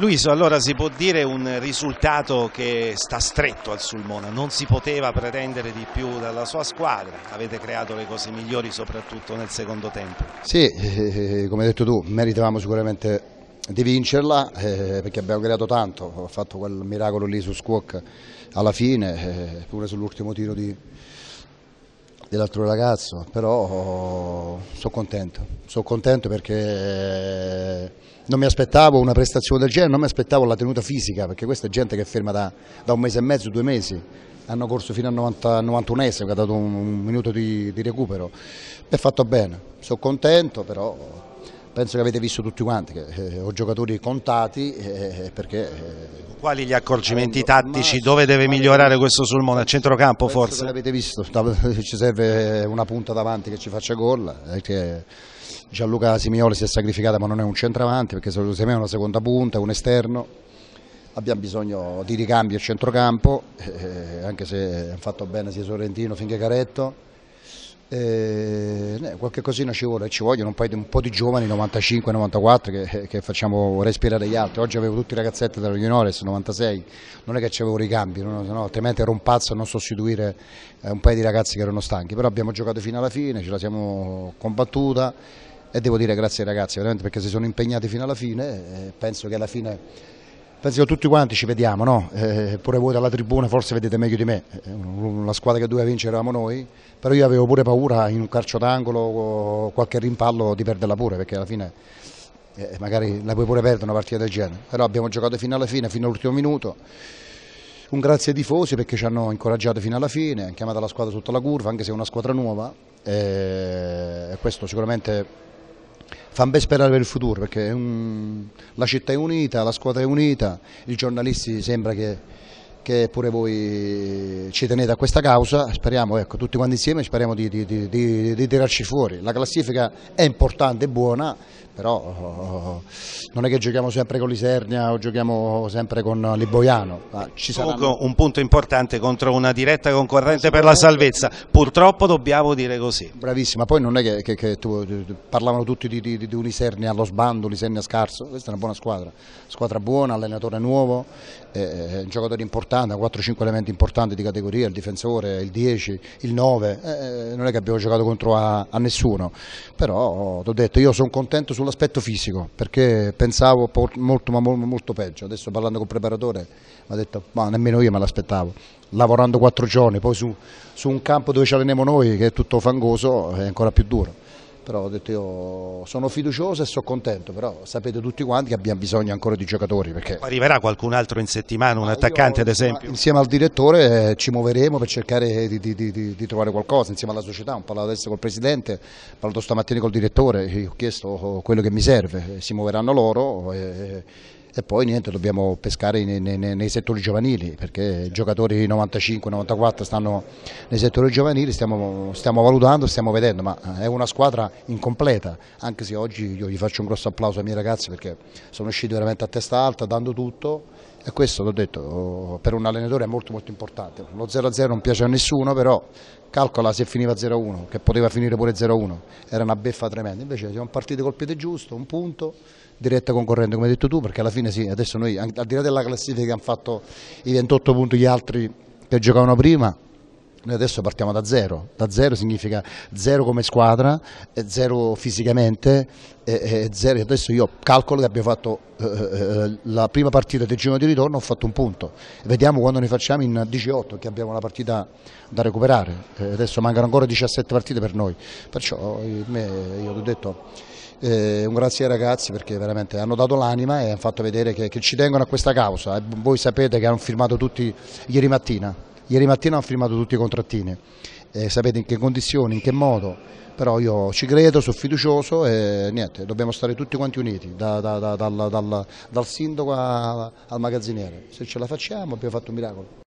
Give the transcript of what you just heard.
Luiso, allora si può dire un risultato che sta stretto al Sulmona, non si poteva pretendere di più dalla sua squadra, avete creato le cose migliori soprattutto nel secondo tempo. Sì, eh, come hai detto tu, meritavamo sicuramente di vincerla eh, perché abbiamo creato tanto, ho fatto quel miracolo lì su Squawk alla fine, eh, pure sull'ultimo tiro di dell'altro ragazzo, però sono contento, sono contento perché eh, non mi aspettavo una prestazione del genere, non mi aspettavo la tenuta fisica, perché questa è gente che è ferma da, da un mese e mezzo, due mesi, hanno corso fino al 91esimo, che ha dato un, un minuto di, di recupero, è fatto bene, sono contento però penso che avete visto tutti quanti, che eh, ho giocatori contati eh, eh perché... Eh, quali gli accorgimenti tattici, dove deve migliorare questo Sulmona? A centrocampo forse? L'avete visto, ci serve una punta davanti che ci faccia gol, perché eh, Gianluca Simeone si è sacrificata ma non è un centravanti, perché se lo è una seconda punta, un esterno, abbiamo bisogno di ricambi a centrocampo, eh, anche se ha fatto bene sia Sorrentino finché Caretto. Eh, eh, qualche cosina ci vuole, ci vogliono un, paio, un po' di giovani, 95-94, che, eh, che, facciamo respirare gli altri. Oggi avevo tutti i ragazzetti della Juniores, 96, non è che ci avevo ricambi, no, no, altrimenti ero un pazzo a non sostituire eh, un paio di ragazzi che erano stanchi. Però abbiamo giocato fino alla fine, ce la siamo combattuta e devo dire grazie ai ragazzi, veramente perché si sono impegnati fino alla fine e eh, penso che alla fine Penso che tutti quanti ci vediamo, no? eh, pure voi dalla tribuna forse vedete meglio di me, eh, la squadra che doveva vincere eravamo noi, però io avevo pure paura in un calcio d'angolo o qualche rimpallo di perderla pure, perché alla fine eh, magari la puoi pure perdere una partita del genere, però abbiamo giocato fino alla fine, fino all'ultimo minuto, un grazie ai tifosi perché ci hanno incoraggiato fino alla fine, hanno chiamato la squadra sotto la curva, anche se è una squadra nuova, eh, e questo sicuramente fa ben sperare per il futuro perché un... la città è unita, la squadra è unita, i giornalisti sembra che che pure voi ci tenete a questa causa, speriamo, ecco, tutti quanti insieme speriamo di, di, di, di tirarci fuori. La classifica è importante, è buona, però eh, non è che giochiamo sempre con l'Isernia o giochiamo sempre con l'Iboiano. Saranno... Un punto importante contro una diretta concorrente per la salvezza, purtroppo dobbiamo dire così. Bravissima, poi non è che, che, che tu, parlavano tutti di, di, di un'Isernia allo sbando, un'Isernia scarso, questa è una buona squadra, squadra buona, allenatore nuovo, eh, eh giocatore importante importante, 4-5 elementi importanti di categoria, il difensore, il 10, il 9, eh, eh, non è che abbiamo giocato contro a, a nessuno, però ti ho detto io sono contento sull'aspetto fisico perché pensavo molto ma molto peggio, adesso parlando col preparatore mi ha detto ma nemmeno io me l'aspettavo, lavorando 4 giorni, poi su, su un campo dove ci alleniamo noi che è tutto fangoso è ancora più duro però ho detto io sono fiducioso e sono contento, però sapete tutti quanti che abbiamo bisogno ancora di giocatori. Perché... Arriverà qualcun altro in settimana, un attaccante io, ad esempio? Insieme al direttore eh, ci muoveremo per cercare di, di, di, di trovare qualcosa, insieme alla società, ho parlato adesso col Presidente, ho parlato stamattina col direttore, ho chiesto quello che mi serve, si muoveranno loro. E, eh, e poi niente, dobbiamo pescare nei, nei, nei settori giovanili perché i giocatori 95-94 stanno nei settori giovanili, stiamo, stiamo, valutando, stiamo vedendo, ma è una squadra incompleta, anche se oggi io gli faccio un grosso applauso ai miei ragazzi perché sono usciti veramente a testa alta, dando tutto e questo l'ho detto per un allenatore è molto molto importante. Lo 0-0 non piace a nessuno però calcola se finiva 0-1, che poteva finire pure 0-1, era una beffa tremenda, invece siamo partiti col piede giusto, un punto, diretta concorrente come hai detto tu, perché alla fine sì, adesso noi al di là della classifica hanno fatto i 28 punti gli altri che giocavano prima, noi adesso partiamo da zero, da zero significa zero come squadra, eh, zero fisicamente, eh, eh, zero. adesso io calcolo che abbiamo fatto la prima partita del giro di ritorno, ho fatto un punto, vediamo quando ne facciamo in 18 che abbiamo la partita da recuperare, adesso mancano ancora 17 partite per noi, perciò io ti ho detto... Eh, un grazie ai ragazzi perché veramente hanno dato l'anima e hanno fatto vedere che, che ci tengono a questa causa. Voi sapete che hanno firmato tutti ieri mattina Ieri mattina hanno firmato tutti i contrattini, eh, sapete in che condizioni, in che modo, però io ci credo, sono fiducioso e niente, dobbiamo stare tutti quanti uniti, da, da, da, dal, dal, dal, sindaco a, al magazziniere. Se ce la facciamo abbiamo fatto un miracolo.